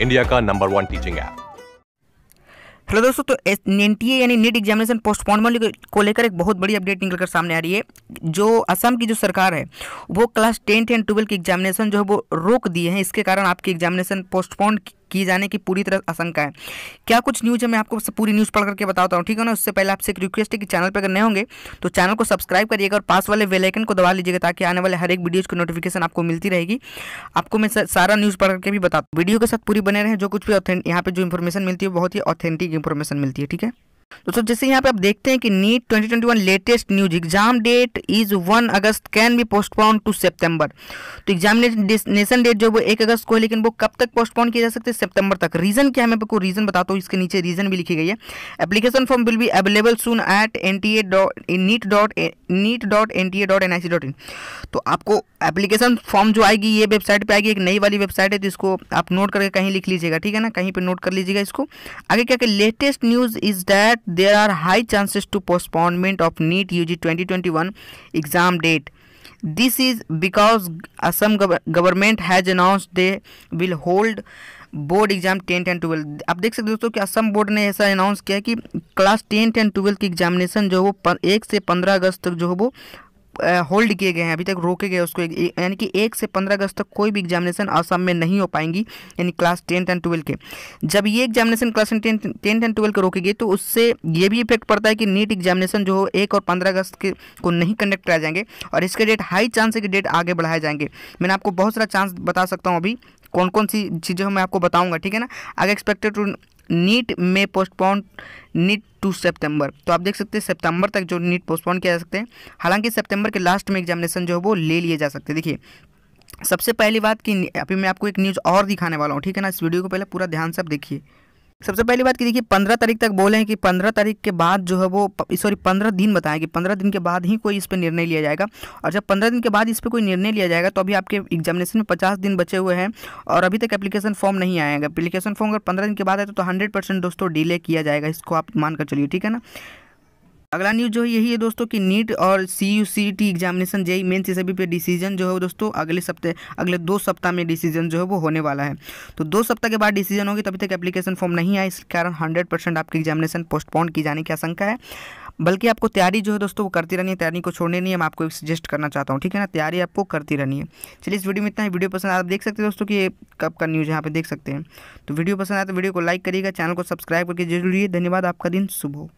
India का number one teaching app hello दोस्तों तो एन टी यानी नीट एग्जामिनेशन पोस्टपोन को लेकर एक बहुत बड़ी अपडेट निकलकर सामने आ रही है जो असम की जो सरकार है वो क्लास टेंथ एंड ट्वेल्व की एग्जामिनेशन जो है वो रोक दिए हैं इसके कारण आपकी एग्जामिनेशन पोस्टपोन किए जाने की पूरी तरह आशंका है क्या कुछ न्यूज़ है मैं आपको पूरी न्यूज़ पढ़ करके बताता हूँ ठीक है ना उससे पहले आपसे एक रिक्वेस्ट है कि चैनल पर अगर नए होंगे तो चैनल को सब्सक्राइब करिएगा और पास वाले वेलाइकन को दबा लीजिएगा ताकि आने वाले हर एक वीडियोज़ की नोटिफिकेशन आपको मिलती रहेगी आपको मैं सारा न्यूज़ पढ़ करके भी हूँ वीडियो के साथ पूरी बने रहे जो कुछ भी यहाँ पर जो इन्फॉर्मेशन मिलती है बहुत ही ऑथेंटिक इन्फॉर्मेशन मिलती है ठीक है दोस्तों जैसे यहाँ पे आप देखते हैं कि NEET 2021 latest news exam date is 1 August can be postpone to September तो एग्जामिनेशन डेट जो वो 1 अगस्त को है लेकिन वो कब तक पोस्टपोन किया जा सकते हैं सितंबर तक रीजन क्या है मैं आपको रीजन बताता हूँ इसके नीचे रीजन भी लिखी गई है application form will be available soon at N T A dot NEET dot NEET dot N T A dot N I C dot in तो आपको एप्लीकेशन फॉर्म जो आएगी ये वेबसाइट पर आएगी एक नई वाली वेबसाइट है तो इसको आप नोट करके कहीं लिख लीजिएगा ठीक है ना कहीं पर नोट कर लीजिएगा इसको आगे क्या latest news is that that there are high chances to postponement of NEET UG 2021 exam date. This is because Assam gov government has announced they will hold board exam tenth and twelfth आप देख सकते हो दोस्तों कि Assam board ने ऐसा announce किया कि क्लास टेंथ एंड ट्वेल्थ की एग्जामिनेशन जो हो एक से पंद्रह अगस्त तक जो हो वो होल्ड किए गए हैं अभी तक रोके गए उसको यानी कि एक से पंद्रह अगस्त तक कोई भी एग्जामिनेशन असम में नहीं हो पाएंगी यानी क्लास टेंथ एंड ट्वेल्व के जब ये examination class tenth and twelve के रोके गए तो उससे ये भी इफेक्ट पड़ता है कि नीट एग्जामिनेशन जो हो एक और पंद्रह अगस्त के को नहीं कंडक्ट कराए जाएंगे और इसके डेट हाई चांस है कि डेट आगे बढ़ाए जाएंगे मैंने आपको बहुत सारा चांस बता सकता हूँ अभी कौन कौन सी चीज़ें मैं आपको बताऊंगा ठीक है ना आगे एक्सपेक्टेड टू नीट में पोस्टपोन नीट टू सितंबर तो आप देख सकते हैं सितंबर तक जो नीट पोस्टपोन किया जा सकते हैं हालांकि सितंबर के लास्ट में एग्जामिनेशन जो है वो ले लिए जा सकते हैं देखिए सबसे पहली बात कि अभी मैं आपको एक न्यूज़ और दिखाने वाला हूँ ठीक है ना इस वीडियो को पहले पूरा ध्यान से आप देखिए सबसे पहली बात की देखिए पंद्रह तारीख तक बोले हैं कि पंद्रह तारीख के बाद जो है वो सॉरी पंद्रह दिन बताएं कि पंद्रह दिन के बाद ही कोई इस पर निर्णय लिया जाएगा और जब पंद्रह दिन के बाद इस पर कोई निर्णय लिया जाएगा तो अभी आपके एग्जामिनेशन में पचास दिन बचे हुए हैं और अभी तक एप्लीकेशन फॉर्म नहीं आएगा एप्लीकेशन फॉर्म अगर पंद्रह दिन के बाद है तो हंड्रेड तो परसेंट दोस्तों डिले किया जाएगा इसको आप मानकर चलिए ठीक है ना अगला न्यूज जो है यही है दोस्तों कि नीट और C U C T examination JEE Main से सभी पे डिसीजन जो है दोस्तों अगले सप्ताह अगले दो सप्ताह में डिसीजन जो है वो होने वाला है तो दो सप्ताह के बाद डिसीजन होगी तभी तक एप्लीकेशन फॉर्म नहीं आया इस कारण हंड्रेड परसेंट आपकी एग्जामिनेशन पोस्टपोन की जाने की आशंका है बल्कि आपको तैयारी जो है दोस्तों वो करती रहनी है तैयारी को छोड़ने नहीं है मैं आपको एक सजेस्ट करना चाहता हूँ ठीक है ना तैयारी आपको करती रहनी है चलिए इस वीडियो में इतना ही वीडियो पसंद तो आप देख सकते हैं दोस्तों कि ये कब का न्यूज़ यहाँ पे देख सकते हैं तो वीडियो पसंद आया तो वीडियो को लाइक करिएगा चैनल को सब्सक्राइब करके जरूरी है धन्यवाद आपका दिन शुभ हो